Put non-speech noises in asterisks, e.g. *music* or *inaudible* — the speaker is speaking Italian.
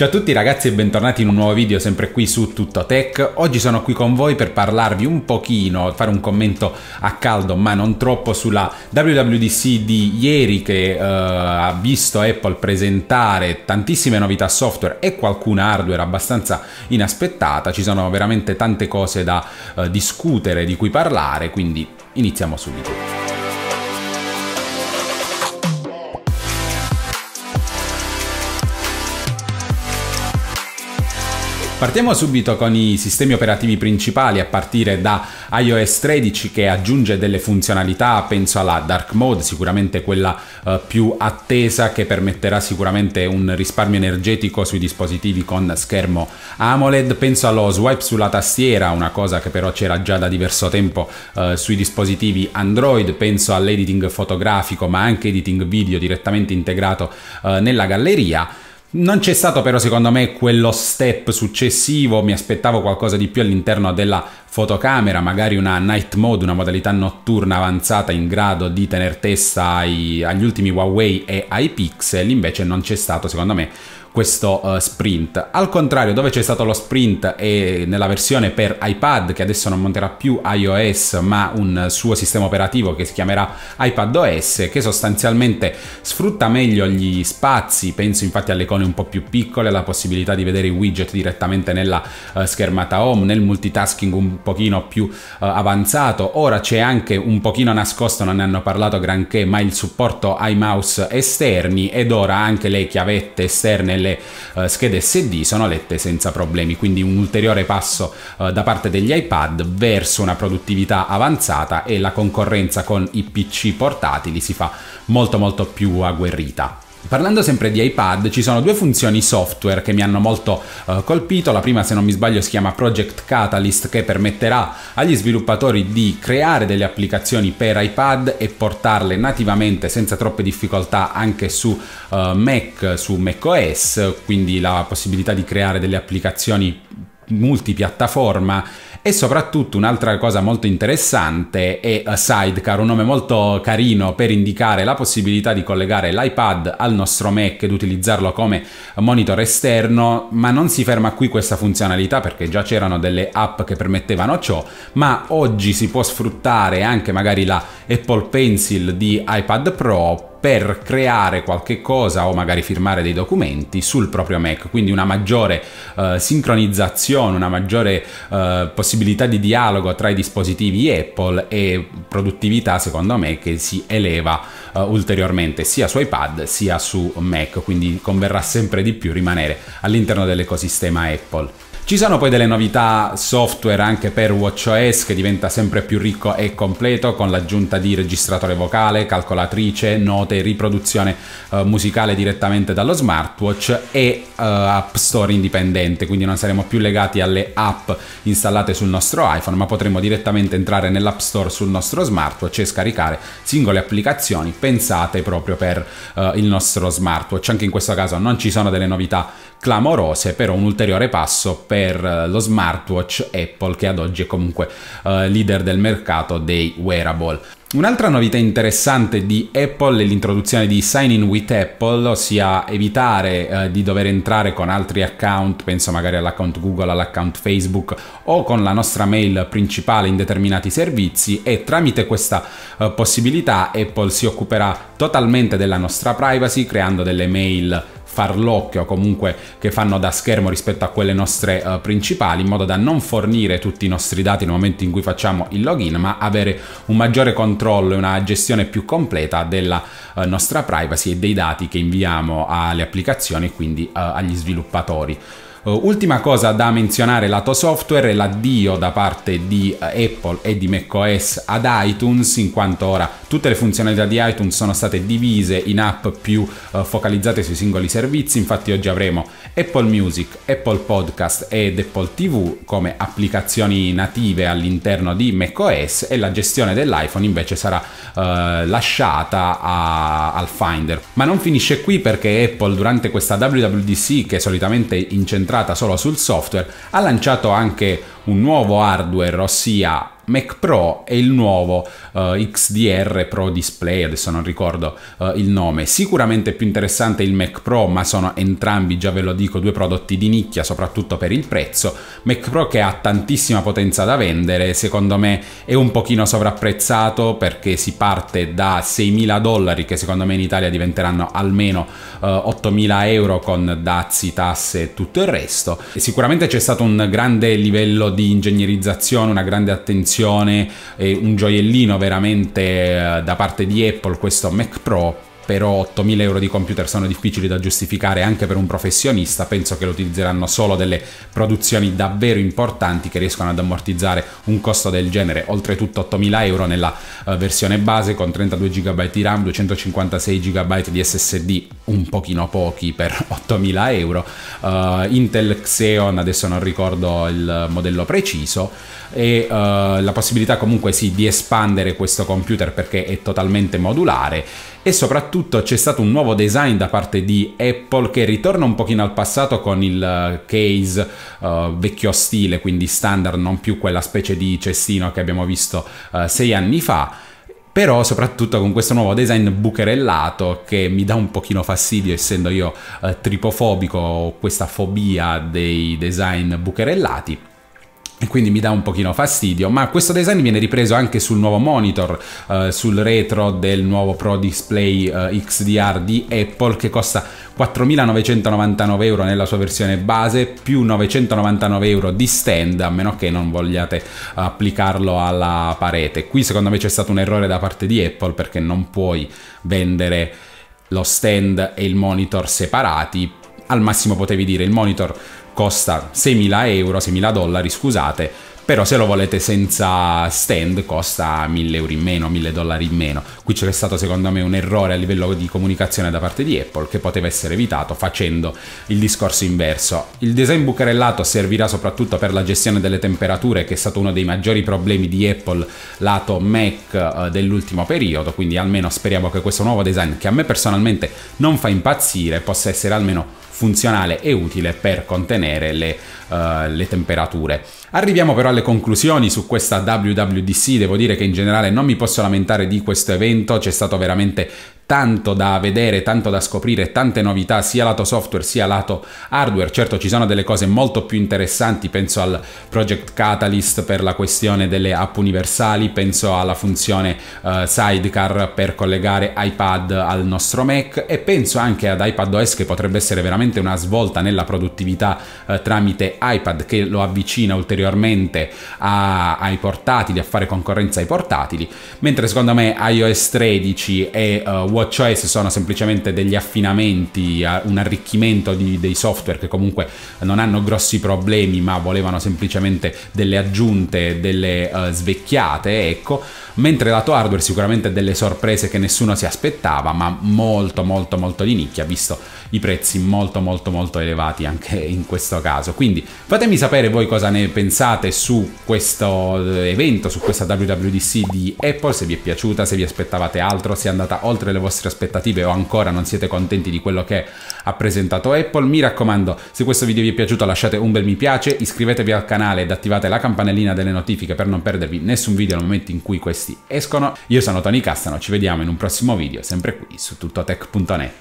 Ciao a tutti ragazzi e bentornati in un nuovo video sempre qui su Tutto Tech. Oggi sono qui con voi per parlarvi un pochino, fare un commento a caldo ma non troppo sulla WWDC di ieri che eh, ha visto Apple presentare tantissime novità software e qualcuna hardware abbastanza inaspettata. Ci sono veramente tante cose da eh, discutere, di cui parlare, quindi iniziamo subito. Partiamo subito con i sistemi operativi principali a partire da iOS 13 che aggiunge delle funzionalità, penso alla dark mode, sicuramente quella eh, più attesa che permetterà sicuramente un risparmio energetico sui dispositivi con schermo AMOLED, penso allo swipe sulla tastiera, una cosa che però c'era già da diverso tempo eh, sui dispositivi Android, penso all'editing fotografico ma anche editing video direttamente integrato eh, nella galleria non c'è stato però secondo me quello step successivo, mi aspettavo qualcosa di più all'interno della fotocamera, magari una night mode, una modalità notturna avanzata in grado di tener testa ai, agli ultimi Huawei e ai Pixel, invece non c'è stato secondo me questo uh, sprint. Al contrario, dove c'è stato lo sprint è nella versione per iPad, che adesso non monterà più iOS, ma un suo sistema operativo che si chiamerà iPadOS, che sostanzialmente sfrutta meglio gli spazi, penso infatti alle icone un po' più piccole, alla possibilità di vedere i widget direttamente nella uh, schermata home, nel multitasking un pochino più uh, avanzato, ora c'è anche un pochino nascosto, non ne hanno parlato granché, ma il supporto ai mouse esterni ed ora anche le chiavette esterne e le uh, schede SD sono lette senza problemi, quindi un ulteriore passo uh, da parte degli iPad verso una produttività avanzata e la concorrenza con i PC portatili si fa molto molto più agguerrita. Parlando sempre di iPad, ci sono due funzioni software che mi hanno molto uh, colpito. La prima, se non mi sbaglio, si chiama Project Catalyst che permetterà agli sviluppatori di creare delle applicazioni per iPad e portarle nativamente senza troppe difficoltà anche su uh, Mac, su macOS, quindi la possibilità di creare delle applicazioni multipiattaforma e soprattutto un'altra cosa molto interessante è eh, Sidecar, un nome molto carino per indicare la possibilità di collegare l'iPad al nostro Mac ed utilizzarlo come monitor esterno, ma non si ferma qui questa funzionalità perché già c'erano delle app che permettevano ciò, ma oggi si può sfruttare anche magari la Apple Pencil di iPad Pro per creare qualche cosa o magari firmare dei documenti sul proprio Mac, quindi una maggiore eh, sincronizzazione, una maggiore eh, possibilità di dialogo tra i dispositivi Apple e produttività secondo me che si eleva eh, ulteriormente sia su iPad sia su Mac, quindi converrà sempre di più rimanere all'interno dell'ecosistema Apple. Ci sono poi delle novità software anche per WatchOS che diventa sempre più ricco e completo con l'aggiunta di registratore vocale, calcolatrice, note, riproduzione eh, musicale direttamente dallo smartwatch e eh, App Store indipendente, quindi non saremo più legati alle app installate sul nostro iPhone, ma potremo direttamente entrare nell'App Store sul nostro smartwatch e scaricare singole applicazioni pensate proprio per eh, il nostro smartwatch. Anche in questo caso non ci sono delle novità clamorose, però un ulteriore passo per per eh, lo smartwatch Apple che ad oggi è comunque eh, leader del mercato dei wearable. Un'altra novità interessante di Apple è l'introduzione di Sign in with Apple, ossia evitare eh, di dover entrare con altri account, penso magari all'account Google, all'account Facebook o con la nostra mail principale in determinati servizi e tramite questa eh, possibilità Apple si occuperà totalmente della nostra privacy creando delle mail farlocche o comunque che fanno da schermo rispetto a quelle nostre uh, principali in modo da non fornire tutti i nostri dati nel momento in cui facciamo il login ma avere un maggiore controllo e una gestione più completa della uh, nostra privacy e dei dati che inviamo alle applicazioni quindi uh, agli sviluppatori. Eh, ultima cosa da menzionare lato software è l'addio da parte di eh, Apple e di macOS ad iTunes in quanto ora tutte le funzionalità di iTunes sono state divise in app più eh, focalizzate sui singoli servizi, infatti oggi avremo Apple Music, Apple Podcast ed Apple TV come applicazioni native all'interno di macOS e la gestione dell'iPhone invece sarà eh, lasciata a, al Finder. Ma non finisce qui perché Apple durante questa WWDC che solitamente incentra concentrata solo sul software, ha lanciato anche un nuovo hardware, ossia Mac Pro e il nuovo uh, eh, XDR Pro Display, adesso non ricordo uh, il nome. Sicuramente più interessante il Mac Pro, ma sono entrambi, già ve lo dico, due prodotti di nicchia, soprattutto per il prezzo. Mac Pro che ha tantissima potenza da vendere, secondo me è un pochino sovrapprezzato perché si parte da 6.000 dollari, che secondo me in Italia diventeranno almeno uh, eh, 8.000 euro con dazi, tasse e tutto il resto. E sicuramente c'è stato un grande livello di ingegnerizzazione, una grande attenzione produzione, eh, un gioiellino veramente eh, da parte di Apple questo Mac Pro però 8.000 euro di computer sono difficili da giustificare anche per un professionista, penso che lo utilizzeranno solo delle produzioni davvero importanti che riescono ad ammortizzare un costo del genere, oltretutto 8.000 euro nella eh, versione base con 32 GB di RAM, 256 GB di SSD, un pochino pochi per 8.000 *laughs* euro, uh, Intel Xeon, adesso non ricordo il modello preciso, e uh, la possibilità comunque sì di espandere questo computer perché è totalmente modulare e soprattutto c'è stato un nuovo design da parte di Apple che ritorna un pochino al passato con il eh, case uh, vecchio stile, quindi standard, non più quella specie di cestino che abbiamo visto uh, sei anni fa però soprattutto con questo nuovo design bucherellato che mi dà un pochino fastidio essendo io eh, tripofobico ho questa fobia dei design bucherellati e quindi mi dà un pochino fastidio, ma questo design viene ripreso anche sul nuovo monitor, eh, sul retro del nuovo Pro Display eh, XDR di Apple che costa 4.999 euro nella sua versione base più 999 euro di stand a meno che non vogliate applicarlo alla parete. Qui secondo me c'è stato un errore da parte di Apple perché non puoi vendere lo stand e il monitor separati, al massimo potevi dire il monitor costa 6.000 euro, 6.000 dollari scusate, però se lo volete senza stand costa 1000 euro in meno, 1000 dollari in meno. Qui c'è stato secondo me un errore a livello di comunicazione da parte di Apple che poteva essere evitato facendo il discorso inverso. Il design bucherellato servirà soprattutto per la gestione delle temperature che è stato uno dei maggiori problemi di Apple lato Mac eh, dell'ultimo periodo, quindi almeno speriamo che questo nuovo design che a me personalmente non fa impazzire possa essere almeno funzionale e utile per contenere le, uh, le temperature. Arriviamo però alle conclusioni su questa WWDC, devo dire che in generale non mi posso lamentare di questo evento, c'è stato veramente tanto da vedere, tanto da scoprire, tante novità sia lato software sia lato hardware. Certo ci sono delle cose molto più interessanti, penso al Project Catalyst per la questione delle app universali, penso alla funzione uh, Sidecar per collegare iPad al nostro Mac e penso anche ad iPadOS che potrebbe essere veramente una svolta nella produttività uh, tramite iPad che lo avvicina ulteriormente a, ai portatili, a fare concorrenza ai portatili, mentre secondo me iOS 13 e uh, watch OS sono semplicemente degli affinamenti, un arricchimento di, dei software che comunque non hanno grossi problemi ma volevano semplicemente delle aggiunte, delle uh, svecchiate, ecco mentre lato hardware sicuramente delle sorprese che nessuno si aspettava, ma molto molto molto di nicchia, visto i prezzi molto molto molto elevati anche *laughs* in questo caso. Quindi fatemi sapere voi cosa ne pensate su questo eh, evento, su questa WWDC di Apple, se vi è piaciuta, se vi aspettavate altro, se è andata oltre le vostre aspettative o ancora non siete contenti di quello che ha presentato Apple. Mi raccomando, se questo video vi è piaciuto lasciate un bel mi piace, iscrivetevi al canale ed attivate la campanellina delle notifiche per non perdervi nessun video nel momento in cui questi questi escono. Io sono Tony Cassano, ci vediamo in un prossimo video, sempre qui su tuttotech.net.